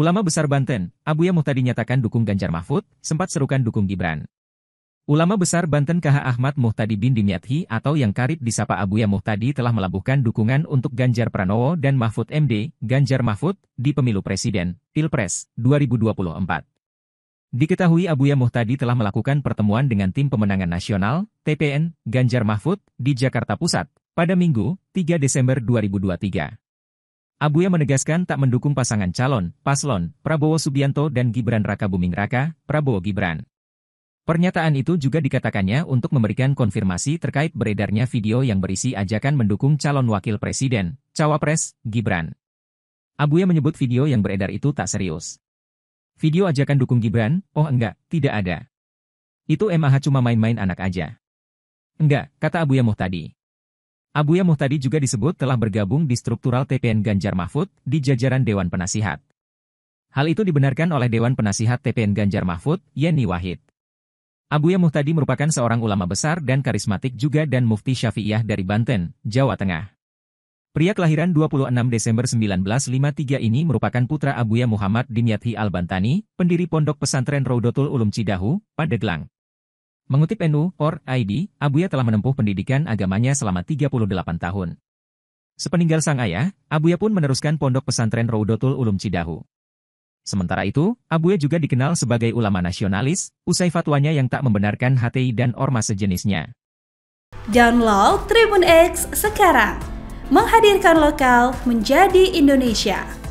Ulama besar Banten, Abuya Muhtadi nyatakan dukung Ganjar Mahfud, sempat serukan dukung Gibran. Ulama besar Banten KH Ahmad Muhtadi bin Dimyathi atau yang karib disapa Abuya Muhtadi telah melabuhkan dukungan untuk Ganjar Pranowo dan Mahfud MD, Ganjar Mahfud, di pemilu presiden, Pilpres, 2024. Diketahui Abuya Muhtadi telah melakukan pertemuan dengan tim pemenangan nasional, TPN, Ganjar Mahfud, di Jakarta Pusat, pada Minggu, 3 Desember 2023. Abuya menegaskan tak mendukung pasangan calon, paslon, Prabowo Subianto dan Gibran Raka Buming Raka, Prabowo Gibran. Pernyataan itu juga dikatakannya untuk memberikan konfirmasi terkait beredarnya video yang berisi ajakan mendukung calon wakil presiden, Cawapres, Gibran. Abuya menyebut video yang beredar itu tak serius. Video ajakan dukung Gibran, oh enggak, tidak ada. Itu MAH cuma main-main anak aja. Enggak, kata Abuya Muhtadi. Abuya Muhtadi juga disebut telah bergabung di struktural TPN Ganjar Mahfud di jajaran Dewan Penasihat. Hal itu dibenarkan oleh Dewan Penasihat TPN Ganjar Mahfud, Yeni Wahid. Abuya Muhtadi merupakan seorang ulama besar dan karismatik juga dan mufti syafi'iyah dari Banten, Jawa Tengah. Pria kelahiran 26 Desember 1953 ini merupakan putra Abuya Muhammad Dimyathi Al-Bantani, pendiri Pondok Pesantren Raudotul Ulum Cidahu, Padeglang. Mengutip NU, or ID, Abuya telah menempuh pendidikan agamanya selama 38 tahun. Sepeninggal sang ayah, Abuya pun meneruskan pondok pesantren Raudotul Ulum Cidahu. Sementara itu, Abuya juga dikenal sebagai ulama nasionalis, usai fatwanya yang tak membenarkan HTI dan ormas sejenisnya. Download Tribun X sekarang, menghadirkan lokal menjadi Indonesia.